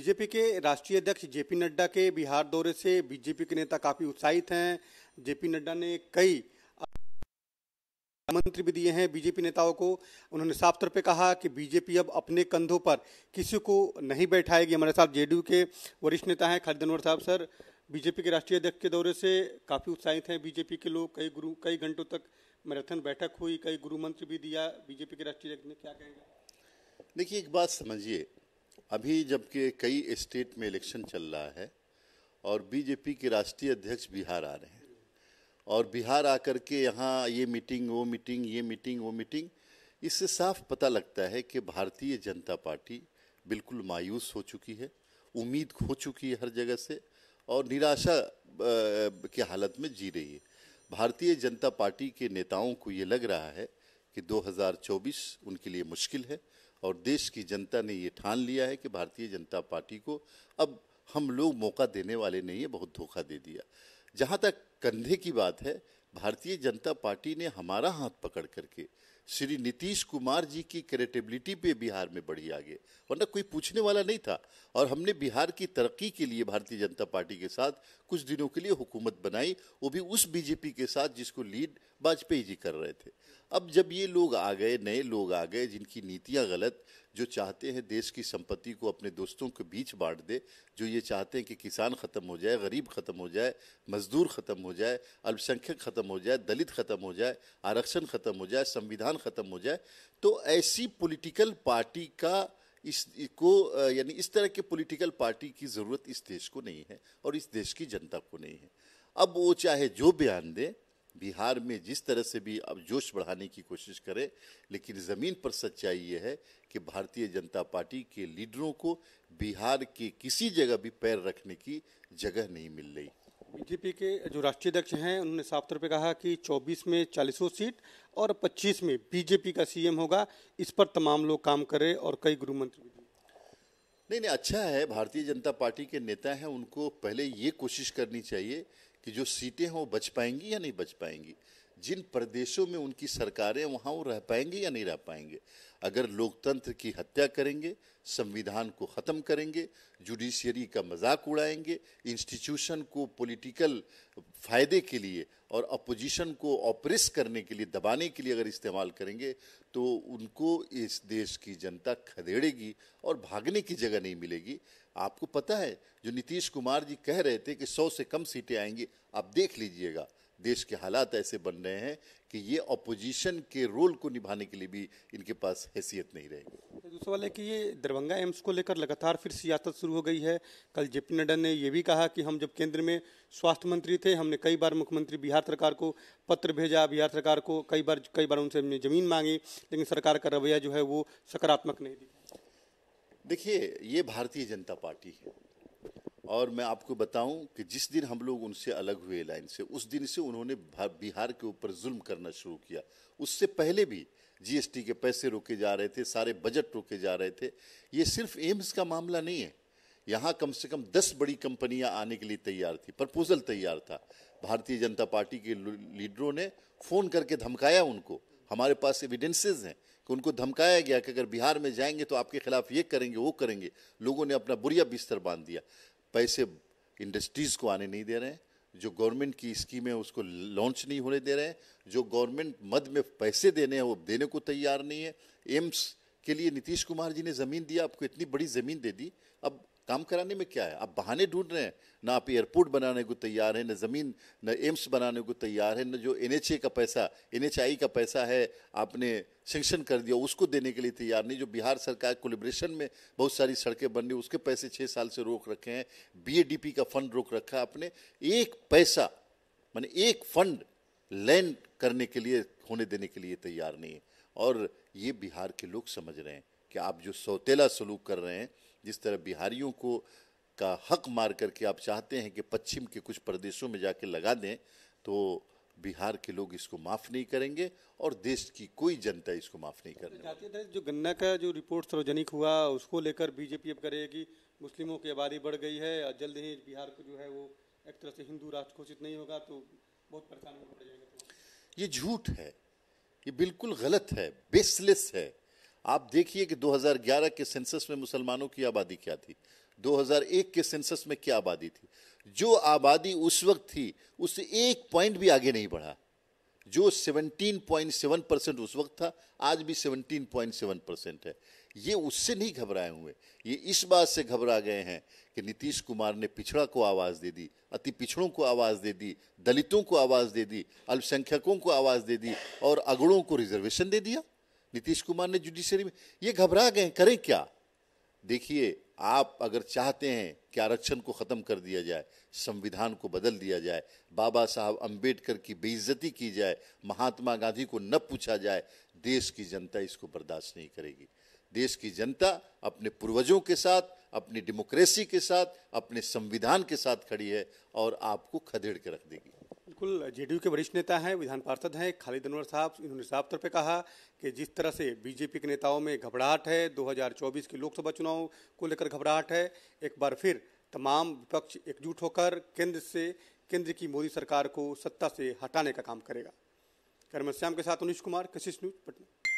BJP के राष्ट्रीय अध्यक्ष जेपी नड्डा के बिहार दौरे से बीजेपी के नेता काफी उत्साहित हैं जेपी नड्डा ने कई मंत्री भी दिए हैं बीजेपी नेताओं को उन्होंने साफ तौर पे कहा कि बीजेपी अब अपने कंधों पर किसी को नहीं बैठाएगी हमारे साथ जेडीयू के वरिष्ठ नेता हैं खालिद अनवर साहब सर बीजेपी के राष्ट्रीय अध्यक्ष के दौरे से काफ़ी उत्साहित हैं बीजेपी के लोग कई गुरु कई घंटों तक मैराथन बैठक हुई कई गुरु मंत्र भी दिया बीजेपी के राष्ट्रीय अध्यक्ष ने क्या कहेंगे देखिए एक बात समझिए अभी जबकि कई स्टेट में इलेक्शन चल रहा है और बीजेपी के राष्ट्रीय अध्यक्ष बिहार आ रहे हैं और बिहार आकर के यहाँ ये मीटिंग वो मीटिंग ये मीटिंग वो मीटिंग इससे साफ पता लगता है कि भारतीय जनता पार्टी बिल्कुल मायूस हो चुकी है उम्मीद खो चुकी है हर जगह से और निराशा की हालत में जी रही है भारतीय जनता पार्टी के नेताओं को ये लग रहा है कि 2024 उनके लिए मुश्किल है और देश की जनता ने ये ठान लिया है कि भारतीय जनता पार्टी को अब हम लोग मौका देने वाले नहीं है बहुत धोखा दे दिया जहाँ तक कंधे की बात है भारतीय जनता पार्टी ने हमारा हाथ पकड़ करके श्री नीतीश कुमार जी की क्रेडिबिलिटी पे बिहार में बढ़ी आगे वरना कोई पूछने वाला नहीं था और हमने बिहार की तरक्की के लिए भारतीय जनता पार्टी के साथ कुछ दिनों के लिए हुकूमत बनाई वो भी उस बीजेपी के साथ जिसको लीड वाजपेयी जी कर रहे थे अब जब ये लोग आ गए नए लोग आ गए जिनकी नीतियाँ गलत जो चाहते हैं देश की संपत्ति को अपने दोस्तों के बीच बांट दे जो ये चाहते हैं कि किसान ख़त्म हो जाए गरीब ख़त्म हो जाए मजदूर ख़त्म हो जाए अल्पसंख्यक ख़त्म हो जाए दलित ख़त्म हो जाए आरक्षण ख़त्म हो जाए संविधान ख़त्म हो जाए तो ऐसी पॉलिटिकल पार्टी का इस को यानी इस तरह के पॉलिटिकल पार्टी की ज़रूरत इस देश को नहीं है और इस देश की जनता को नहीं है अब वो चाहे जो बयान दे बिहार में जिस तरह से भी अब जोश बढ़ाने की कोशिश करें लेकिन ज़मीन पर सच्चाई ये है कि भारतीय जनता पार्टी के लीडरों को बिहार के किसी जगह भी पैर रखने की जगह नहीं मिल रही बीजेपी के जो राष्ट्रीय अध्यक्ष हैं उन्होंने साफ तौर पे कहा कि 24 में चालीसों सीट और 25 में बीजेपी का सीएम होगा इस पर तमाम लोग काम करे और कई गृह मंत्री नहीं नहीं अच्छा है भारतीय जनता पार्टी के नेता हैं उनको पहले ये कोशिश करनी चाहिए कि जो सीटें हैं वो बच पाएंगी या नहीं बच पाएंगी जिन प्रदेशों में उनकी सरकारें वहाँ वो रह पाएंगे या नहीं रह पाएंगे अगर लोकतंत्र की हत्या करेंगे संविधान को ख़त्म करेंगे जुडिशियरी का मजाक उड़ाएंगे इंस्टीट्यूशन को पॉलिटिकल फ़ायदे के लिए और अपोजिशन को ऑपरेस करने के लिए दबाने के लिए अगर इस्तेमाल करेंगे तो उनको इस देश की जनता खदेड़ेगी और भागने की जगह नहीं मिलेगी आपको पता है जो नीतीश कुमार जी कह रहे थे कि सौ से कम सीटें आएंगी आप देख लीजिएगा देश के हालात ऐसे बन रहे हैं कि ये अपोजिशन के रोल को निभाने के लिए भी इनके पास हैसियत नहीं रहेगी तो दूसरा सवाल है कि ये दरभंगा एम्स को लेकर लगातार फिर सियासत शुरू हो गई है कल जेपी नड्डा ने यह भी कहा कि हम जब केंद्र में स्वास्थ्य मंत्री थे हमने कई बार मुख्यमंत्री बिहार सरकार को पत्र भेजा बिहार सरकार को कई बार कई बार उनसे हमने ज़मीन मांगी लेकिन सरकार का रवैया जो है वो सकारात्मक नहीं दिखा देखिए ये भारतीय जनता पार्टी है और मैं आपको बताऊं कि जिस दिन हम लोग उनसे अलग हुए लाइन से उस दिन से उन्होंने बिहार के ऊपर जुल्म करना शुरू किया उससे पहले भी जीएसटी के पैसे रोके जा रहे थे सारे बजट रोके जा रहे थे ये सिर्फ एम्स का मामला नहीं है यहाँ कम से कम दस बड़ी कंपनियाँ आने के लिए तैयार थी प्रपोजल तैयार था भारतीय जनता पार्टी के लीडरों ने फ़ोन करके धमकाया उनको हमारे पास एविडेंसेज हैं कि उनको धमकाया गया कि अगर बिहार में जाएंगे तो आपके खिलाफ ये करेंगे वो करेंगे लोगों ने अपना बुरिया बिस्तर बांध दिया पैसे इंडस्ट्रीज़ को आने नहीं दे रहे हैं जो गवर्नमेंट की स्कीम है उसको लॉन्च नहीं होने दे रहे हैं जो गवर्नमेंट मद में पैसे देने हैं वो देने को तैयार नहीं है एम्स के लिए नीतीश कुमार जी ने ज़मीन दिया आपको इतनी बड़ी ज़मीन दे दी अब काम कराने में क्या है आप बहाने ढूंढ रहे हैं ना आप एयरपोर्ट बनाने को तैयार हैं ना ज़मीन ना एम्स बनाने को तैयार है ना जो एन का पैसा एन का पैसा है आपने सेंक्शन कर दिया उसको देने के लिए तैयार नहीं जो बिहार सरकार कोलिब्रेशन में बहुत सारी सड़कें बन रही उसके पैसे छः साल से रोक रखे हैं बी का फंड रोक रखा है आपने एक पैसा मैंने एक फंड लैंड करने के लिए होने देने के लिए तैयार नहीं है और ये बिहार के लोग समझ रहे हैं कि आप जो सौतेला सलूक कर रहे हैं जिस तरह बिहारियों को का हक मार करके आप चाहते हैं कि पश्चिम के कुछ प्रदेशों में जाके लगा दें तो बिहार के लोग इसको माफ नहीं करेंगे और देश की कोई जनता इसको माफ नहीं करेगी तो जो गन्ना का जो रिपोर्ट सार्वजनिक हुआ उसको लेकर बीजेपी अब करेगी मुस्लिमों की आबादी बढ़ गई है और जल्द ही बिहार को जो है वो एक तरह से हिंदू राष्ट्र घोषित नहीं होगा तो बहुत परेशान में ये झूठ है ये बिल्कुल गलत है बेसलेस है आप देखिए कि 2011 के सेंसस में मुसलमानों की आबादी क्या थी 2001 के सेंसस में क्या आबादी थी जो आबादी उस वक्त थी उससे एक पॉइंट भी आगे नहीं बढ़ा जो 17.7 परसेंट उस वक्त था आज भी 17.7 परसेंट है ये उससे नहीं घबराए हुए ये इस बात से घबरा गए हैं कि नीतीश कुमार ने पिछड़ा को आवाज़ दे दी अति पिछड़ों को आवाज़ दे दी दलितों को आवाज़ दे दी अल्पसंख्यकों को आवाज़ दे दी और अगड़ों को रिजर्वेशन दे दिया नीतीश कुमार ने जुडिशरी में ये घबरा गए करें क्या देखिए आप अगर चाहते हैं कि आरक्षण को ख़त्म कर दिया जाए संविधान को बदल दिया जाए बाबा साहब अंबेडकर की बेइज्जती की जाए महात्मा गांधी को न पूछा जाए देश की जनता इसको बर्दाश्त नहीं करेगी देश की जनता अपने पूर्वजों के साथ अपनी डेमोक्रेसी के साथ अपने संविधान के साथ खड़ी है और आपको खदेड़ के रख देगी बिल्कुल जेडीयू के वरिष्ठ नेता हैं विधान पार्षद हैं खालिद अनवर साहब इन्होंने साफ तौर पे कहा कि जिस तरह से बीजेपी के नेताओं में घबराहट है 2024 के लोकसभा चुनाव को लेकर घबराहट है एक बार फिर तमाम विपक्ष एकजुट होकर केंद्र से केंद्र की मोदी सरकार को सत्ता से हटाने का काम करेगा कर्मश्याम के साथ अनुश कुमार कशिश न्यूज पटना